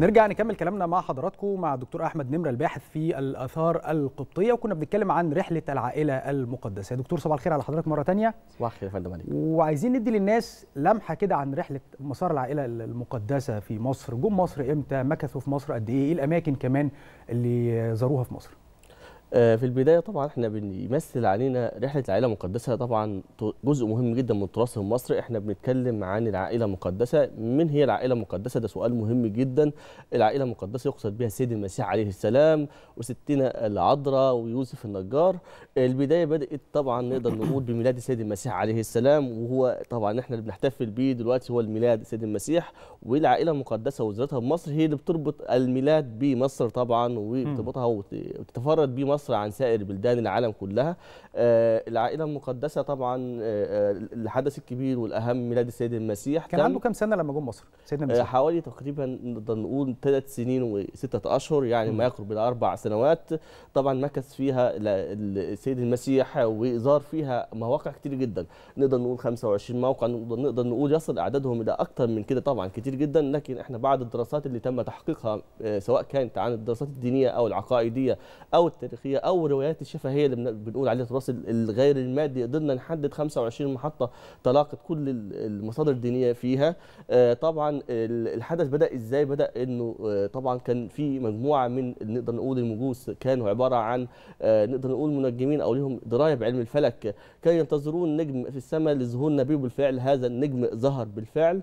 نرجع نكمل كلامنا مع حضراتكم مع الدكتور احمد نمره الباحث في الاثار القبطيه وكنا بنتكلم عن رحله العائله المقدسه يا دكتور صباح الخير على حضرتك مره ثانيه صباح الخير يا فندم عليك وعايزين ندي للناس لمحه كده عن رحله مسار العائله المقدسه في مصر جم مصر امتى مكثوا في مصر قد ايه ايه الاماكن كمان اللي زاروها في مصر آه، في البدايه طبعا احنا بنمثل علينا رحله العائله المقدسه طبعا جزء مهم جدا من التراث المصري احنا بنتكلم عن العائله المقدسه من هي العائله المقدسه ده سؤال مهم جدا العائله المقدسه يقصد بها سيد المسيح عليه السلام وستنا العذراء ويوسف النجار البدايه بدات طبعا نقدر نقول بميلاد السيد المسيح عليه السلام وهو طبعا احنا اللي بنحتفل بيه دلوقتي هو الميلاد سيد المسيح والعائله المقدسه وزيارتها بمصر هي اللي بتربط الميلاد بمصر طبعا وبتربطها وتتفرد بمصر مصر عن سائر بلدان العالم كلها آه، العائله المقدسه طبعا آه، آه، الحدث الكبير والاهم ميلاد السيد المسيح كان عنده كام سنه لما جه مصر سيدنا المسيح حوالي تقريبا نقدر نقول ثلاث سنين وسته اشهر يعني ما يقرب الاربع سنوات طبعا مكث فيها السيد المسيح وزار فيها مواقع كتير جدا نقدر نقول 25 موقع نقدر نقول يصل اعدادهم الى اكثر من كده طبعا كتير جدا لكن احنا بعد الدراسات اللي تم تحقيقها سواء كانت عن الدراسات الدينيه او العقائديه او التاريخيه هي او روايات الشفهيه اللي بنقول عليها التراث الغير المادي قدرنا نحدد 25 محطه تلاقت كل المصادر الدينيه فيها آه، طبعا الحدث بدا ازاي بدا انه آه، طبعا كان في مجموعه من نقدر نقول المجوس كانوا عباره عن آه، نقدر نقول منجمين او لهم درايه بعلم الفلك كانوا ينتظرون نجم في السماء لظهور نبي بالفعل هذا النجم ظهر بالفعل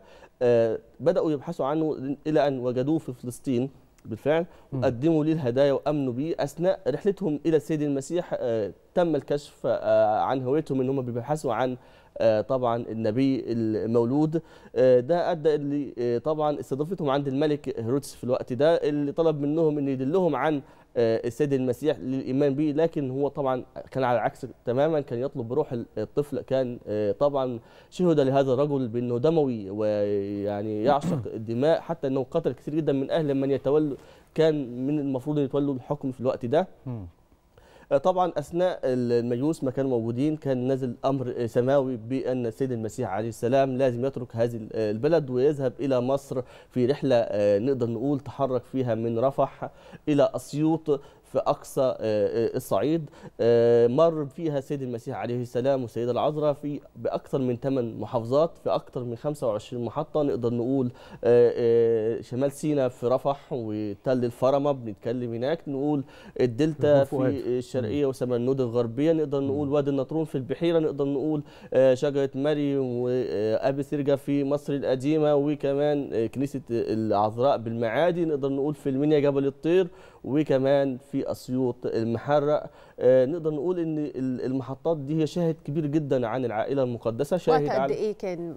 بداوا يبحثوا عنه الى ان وجدوه في فلسطين بالفعل وقدموا لي الهدايا وامنوا بي اثناء رحلتهم الى السيد المسيح آه، تم الكشف آه، عن هويتهم ان هم بيبحثوا عن آه، طبعا النبي المولود آه، ده ادى اللي آه، طبعا استضافتهم عند الملك هيرودس في الوقت ده اللي طلب منهم ان يدلهم عن السيد المسيح للايمان به لكن هو طبعا كان على العكس تماما كان يطلب بروح الطفل كان طبعا شهد لهذا الرجل بانه دموي ويعني يعشق الدماء حتى انه قتل كثير جدا من اهل من يتولوا كان من المفروض يتولوا الحكم في الوقت ده آه، طبعا اثناء المجوس ما كانوا موجودين كان نازل امر سماوي بان السيد المسيح عليه السلام لازم يترك هذه البلد ويذهب الى مصر في رحله آه، نقدر نقول تحرك فيها من رفح الى اسيوط في أقصى آه، آه، الصعيد آه، مر فيها سيد المسيح عليه السلام والسيدة العذراء في بأكثر من 8 محافظات في أكثر من 25 محطة نقدر نقول شمال سينا في رفح وتل الفرمة بنتكلم هناك نقول الدلتا في الشرقية وسمنود الغربية نقدر نقول وادي النطرون في البحيرة نقدر نقول شجرة مريم وأبي سرجة في مصر القديمة وكمان كنيسة العذراء بالمعادي نقدر نقول في المنيا جبل الطير وكمان في في اسيوط المحرق آه، نقدر نقول ان المحطات دي هي شاهد كبير جدا عن العائله المقدسه شاهد وقت قد ايه كان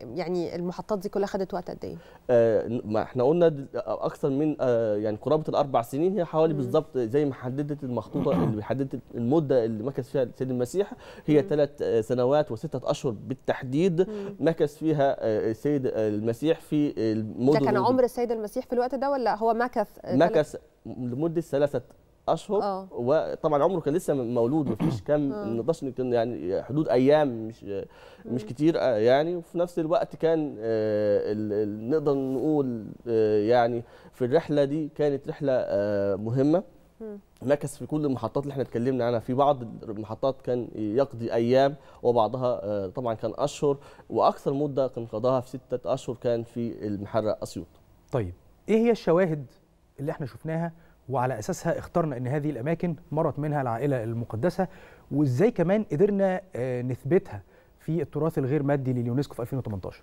يعني المحطات دي كلها خدت وقت قد ايه؟ آه، ما احنا قلنا اكثر من آه، يعني قرابه الاربع سنين هي حوالي بالظبط زي ما حددت المخطوطه اللي حددت المده اللي مكث فيها السيد المسيح هي ثلاث آه، سنوات وسته اشهر بالتحديد مكث فيها السيد المسيح في المدن ده كان عمر السيد المسيح في الوقت ده ولا هو مكث مكث لمده ثلاثه اشهر أوه. وطبعا عمره كان لسه مولود مفيش كام آه. ما نقدرش يعني حدود ايام مش مش كتير آه، يعني وفي نفس الوقت كان آه، نقدر نقول يعني في الرحله دي كانت رحله مهمه مكث في كل المحطات اللي احنا اتكلمنا عنها في بعض المحطات كان يقضي ايام وبعضها طبعا كان اشهر واكثر مده كان قضاها في سته اشهر كان في المحرق اسيوط. طيب ايه هي الشواهد اللي احنا شفناها وعلى اساسها اخترنا ان هذه الاماكن مرت منها العائله المقدسه وازاي كمان قدرنا آه، نثبتها في التراث الغير مادي لليونسكو في 2018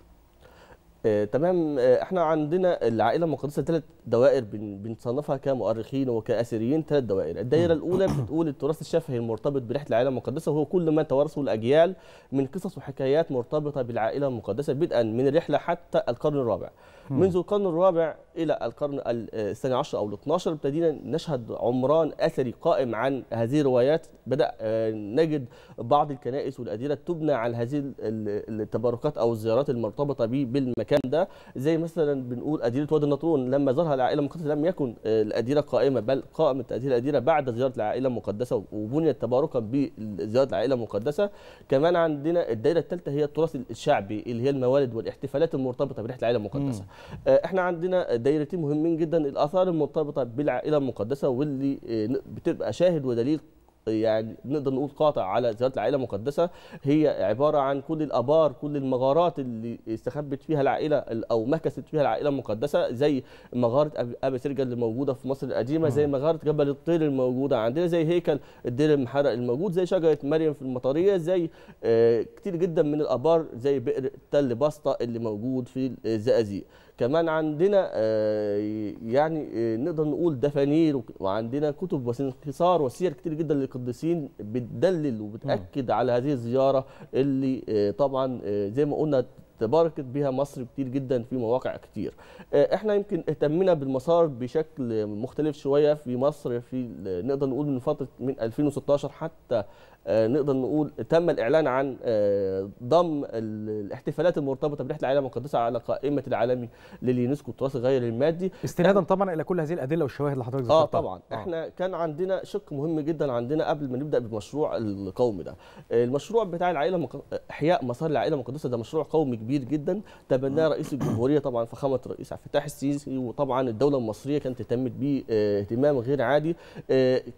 آه، تمام آه، احنا عندنا العائله المقدسه ثلاث دوائر بن، بنصنفها كمؤرخين وكاثريين ثلاث دوائر، الدائره الاولى بتقول التراث الشفهي المرتبط برحله العائله المقدسه وهو كل ما توارثه الاجيال من قصص وحكايات مرتبطه بالعائله المقدسه بدءا من الرحله حتى القرن الرابع. منذ القرن الرابع الى القرن آه، الثاني عشر او الاثناشر ابتدينا نشهد عمران اثري قائم عن هذه الروايات بدا آه، نجد بعض الكنائس والاديره تبنى على هذه التبركات او الزيارات المرتبطه به بالمكان الكلام ده زي مثلا بنقول أديرة وادي النطرون لما زارها العائلة المقدسة لم يكن آه، الأديرة قائمة بل قامت هذه الأديرة بعد زيارة العائلة المقدسة وبنيت تباركا بزيارة العائلة المقدسة كمان عندنا الدائرة الثالثة هي التراث الشعبي اللي هي الموالد والاحتفالات المرتبطة برحلة العائلة المقدسة مم. آه، احنا عندنا دايرتين مهمين جدا الآثار المرتبطة بالعائلة المقدسة واللي آه، بتبقى شاهد ودليل يعني نقدر نقول قاطع على زياره العائله المقدسه هي عباره عن كل الابار كل المغارات اللي استخبت فيها العائله او مكست فيها العائله المقدسه زي مغاره ابي سرجه اللي موجوده في مصر القديمه زي مغاره جبل الطير الموجوده عندنا زي هيكل الدير المحرق الموجود زي شجره مريم في المطريه زي آه، كتير جدا من الابار زي بئر تل بسطه اللي موجود في الزقازيق كمان عندنا آه، يعني آه، نقدر نقول دفانير وعندنا كتب وانكسار وسير كتير جدا للقديسين بتدلل وبتاكد على هذه الزياره اللي آه، طبعا زي ما قلنا تباركت بها مصر كتير جدا في مواقع كتير احنا يمكن اهتمنا بالمسار بشكل مختلف شويه في مصر في نقدر نقول من فتره من 2016 حتى آه، نقدر نقول تم الاعلان عن آه، ضم الاحتفالات المرتبطه برحله العالم المقدسه على قائمه العالمي لليونسكو التراث غير المادي استنادا طبعا الى كل هذه الادله والشواهد اللي حضرتك آه، ذكرتها اه طبعا آه. احنا كان عندنا شق مهم جدا عندنا قبل ما نبدا بالمشروع القومي ده المشروع بتاع العائله مق... احياء مسار العائله المقدسه ده مشروع قومي كبير جدا تبناه رئيس الجمهوريه طبعا فخامه الرئيس عبد الفتاح السيسي وطبعا الدوله المصريه كانت اهتمت بيه اهتمام غير عادي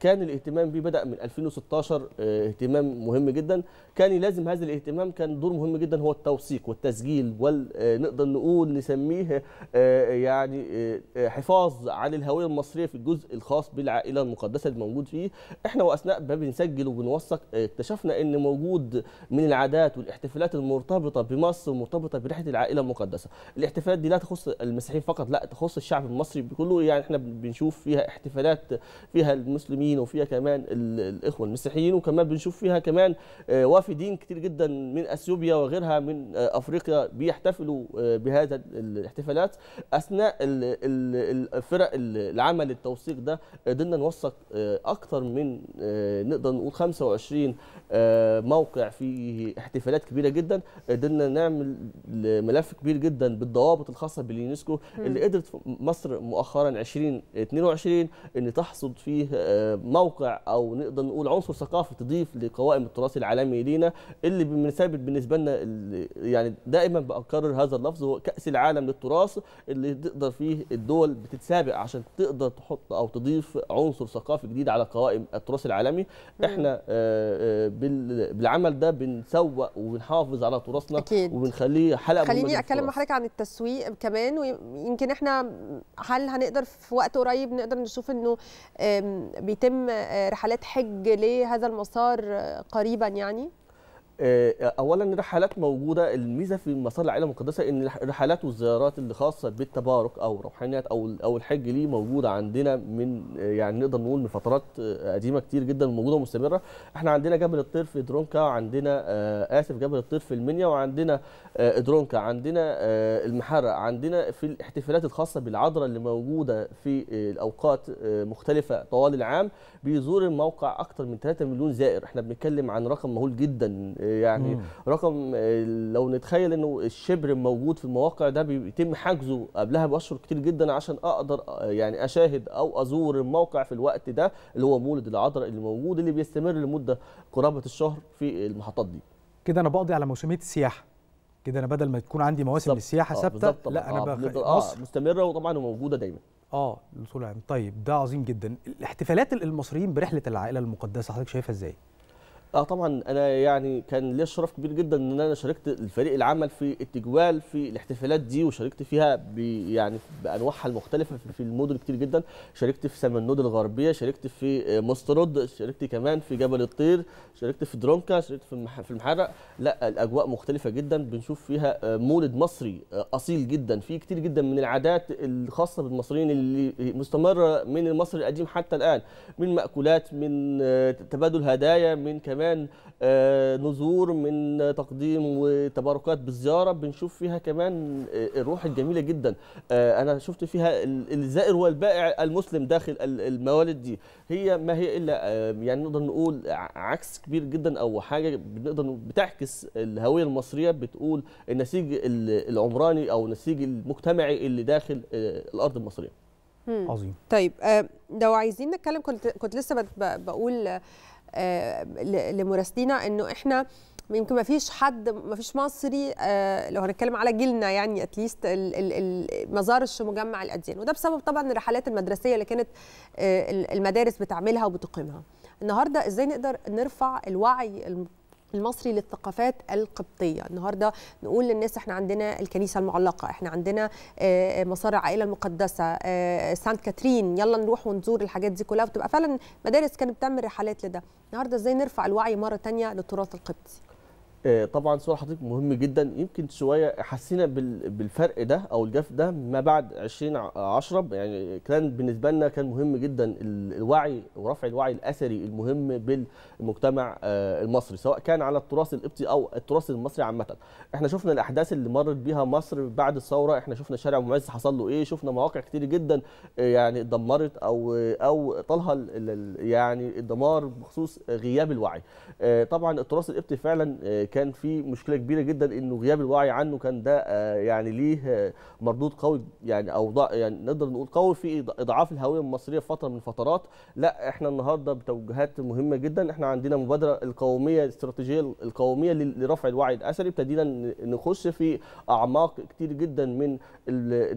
كان الاهتمام بيه بدا من 2016 اهتمام مهم جدا كان لازم هذا الاهتمام كان دور مهم جدا هو التوثيق والتسجيل ونقدر آه، نقول نسميه آه، يعني آه، حفاظ على الهويه المصريه في الجزء الخاص بالعائله المقدسه اللي موجود فيه احنا واثناء ما بنسجل وبنوثق اكتشفنا ان موجود من العادات والاحتفالات المرتبطه بمصر مرتبطه برحله العائله المقدسه الاحتفالات دي لا تخص المسيحيين فقط لا تخص الشعب المصري كله يعني احنا بنشوف فيها احتفالات فيها المسلمين وفيها كمان الاخوه المسيحيين وكمان بنشوف بنشوف فيها كمان آه، وافدين كتير جدا من اثيوبيا وغيرها من آه، افريقيا بيحتفلوا آه، بهذا الاحتفالات اثناء الفرق العمل التوثيق ده قدرنا نوثق اكتر من نقدر نقول 25 موقع فيه احتفالات كبيره جدا قدرنا نعمل ملف كبير جدا بالضوابط الخاصه باليونسكو اللي قدرت مصر مؤخرا 2022 ان تحصد فيه موقع او نقدر نقول عنصر ثقافي تضيف لقوائم التراث العالمي لينا اللي بمثابة بالنسبه لنا يعني دائما بكرر هذا اللفظ هو كاس العالم للتراث اللي تقدر فيه الدول بتتسابق عشان تقدر تحط او تضيف عنصر ثقافي جديد على قوائم التراث العالمي مم. احنا آه، آه، بالعمل ده بنسوق وبنحافظ على تراثنا أكيد. وبنخليه حلقه خليني اتكلم مع حضرتك عن التسويق كمان ويمكن احنا هل هنقدر في وقت قريب نقدر نشوف انه بيتم آه، رحلات حج لهذا المسار الاخبار قريبا يعني آه، اولا الرحلات موجوده الميزه في مسار العائله المقدسه ان الرحلات والزيارات اللي خاصه بالتبارك او الروحانيات او او الحج ليه موجوده عندنا من آه، يعني نقدر نقول من فترات آه، قديمه كتير جدا موجوده ومستمره احنا عندنا جبل الطير في درونكا عندنا اسف جبل الطير في المنيا وعندنا درونكا عندنا المحرة عندنا في الاحتفالات الخاصه بالعذراء اللي موجوده في الاوقات مختلفه طوال العام بيزور الموقع اكثر من 3 مليون زائر احنا بنتكلم عن رقم مهول جدا يعني مم. رقم آه، لو نتخيل انه الشبر الموجود في المواقع ده بيتم حجزه قبلها باشهر كتير جدا عشان اقدر آه، يعني اشاهد او ازور الموقع في الوقت ده اللي هو مولد العذراء اللي موجود اللي بيستمر لمده قرابه الشهر في المحطات دي كده انا بقضي على موسميه السياحه كده انا بدل ما تكون عندي مواسم السياحه آه، ثابته آه لا انا آه بخ... آه مستمره وطبعا وموجوده دايما اه طول طيب ده عظيم جدا الاحتفالات المصريين برحله العائله المقدسه حضرتك شايفها ازاي اه طبعا انا يعني كان ليا شرف كبير جدا ان انا شاركت الفريق العمل في التجوال في الاحتفالات دي وشاركت فيها يعني بانواعها المختلفه في المدن كتير جدا شاركت في سمنود الغربيه شاركت في مسترد شاركت كمان في جبل الطير شاركت في درونكا شاركت في في المحرق لا الاجواء مختلفه جدا بنشوف فيها آه، مولد مصري آه، اصيل جدا في كتير جدا من العادات الخاصه بالمصريين اللي مستمره من المصري القديم حتى الان من مأكولات من آه، تبادل هدايا من كمان كمان آه، نذور من تقديم وتباركات بالزياره بنشوف فيها كمان آه، الروح الجميله جدا آه، انا شفت فيها الزائر والبائع المسلم داخل الموالد دي هي ما هي الا يعني نقدر نقول عكس كبير جدا او حاجه بنقدر بتعكس الهويه المصريه بتقول النسيج العمراني او النسيج المجتمعي اللي داخل الارض المصريه عظيم طيب لو عايزين نتكلم كنت كنت لسه بقول لمراسلينا انه احنا يمكن ما فيش حد ما فيش مصري آه، لو هنتكلم على جيلنا يعني اتليست ما زارش مجمع الاديان وده بسبب طبعا الرحلات المدرسيه اللي كانت آه، المدارس بتعملها وبتقيمها النهارده ازاي نقدر نرفع الوعي المصري للثقافات القبطيه النهارده نقول للناس احنا عندنا الكنيسه المعلقه احنا عندنا آه، آه، مصارع العائله المقدسه آه، سانت كاترين يلا نروح ونزور الحاجات دي كلها وتبقى فعلا مدارس كانت بتعمل رحلات لده النهارده ازاي نرفع الوعي مره تانية للتراث القبطي آه، طبعا سؤال حضرتك مهم جدا يمكن شويه حسينا بالفرق ده او الجاف ده ما بعد 2010 يعني كان بالنسبه لنا كان مهم جدا الوعي ورفع الوعي الاثري المهم بالمجتمع آه، المصري سواء كان على التراث القبطي او التراث المصري عامه احنا شفنا الاحداث اللي مرت بيها مصر بعد الثوره احنا شفنا شارع معز حصل له ايه شفنا مواقع كتير جدا آه، يعني اتدمرت او او طالها يعني الدمار بخصوص غياب الوعي طبعا التراث القبطي فعلا كان كان في مشكله كبيره جدا انه غياب الوعي عنه كان ده آه، يعني ليه آه، مردود قوي يعني او يعني نقدر نقول قوي في اضعاف الهويه المصريه في فتره من الفترات لا احنا النهارده بتوجيهات مهمه جدا احنا عندنا مبادره القوميه الاستراتيجيه القوميه لرفع الوعي الاثري ابتدينا نخش في اعماق كتير جدا من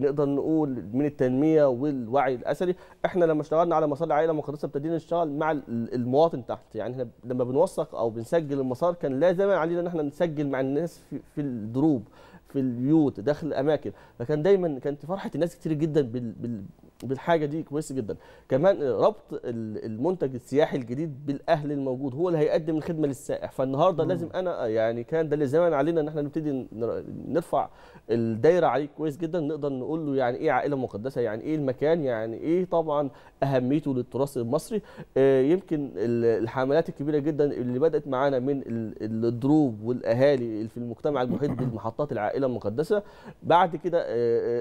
نقدر نقول من التنميه والوعي الاثري احنا لما اشتغلنا على مسار العائله المقدسه ابتدينا نشتغل مع المواطن تحت يعني احنا لما بنوثق او بنسجل المسار كان لازم علينا ان احنا نسجل مع الناس في, في الدروب في البيوت داخل الاماكن فكان دايما كانت فرحه الناس كتير جدا بال... بال... بالحاجه دي كويس جدا كمان ربط المنتج السياحي الجديد بالاهل الموجود هو اللي هيقدم الخدمه للسائح فالنهارده لازم انا يعني كان ده اللي زمان علينا ان احنا نبتدي نرفع الدايره عليه كويس جدا نقدر نقول له يعني ايه عائله مقدسه يعني ايه المكان يعني ايه طبعا اهميته للتراث المصري آه، يمكن الحملات الكبيره جدا اللي بدات معانا من الدروب والاهالي في المجتمع المحيط بالمحطات العائله العائله المقدسه بعد كده آه،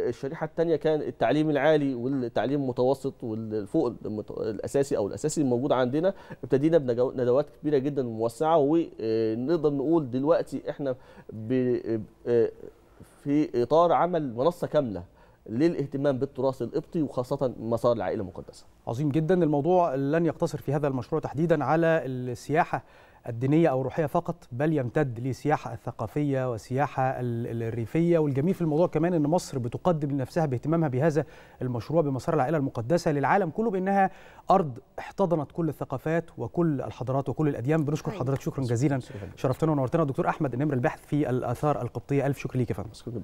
آه، الشريحه الثانيه كان التعليم العالي والتعليم المتوسط والفوق الاساسي او الاساسي الموجود عندنا ابتدينا بندوات كبيره جدا وموسعه ونقدر آه، نقول دلوقتي احنا في اطار عمل منصه كامله للاهتمام بالتراث القبطي وخاصة مسار العائلة المقدسة عظيم جدا الموضوع لن يقتصر في هذا المشروع تحديدا على السياحة الدينية أو الروحية فقط بل يمتد للسياحة الثقافية والسياحة الريفية والجميل في الموضوع كمان أن مصر بتقدم لنفسها باهتمامها بهذا المشروع بمسار العائلة المقدسة للعالم كله بأنها أرض احتضنت كل الثقافات وكل الحضارات وكل الأديان بنشكر أيوة. حضرتك شكرا جزيلا شرفتنا ونورتنا دكتور أحمد النمر الباحث في الآثار القبطية ألف شكر ليك يا فندم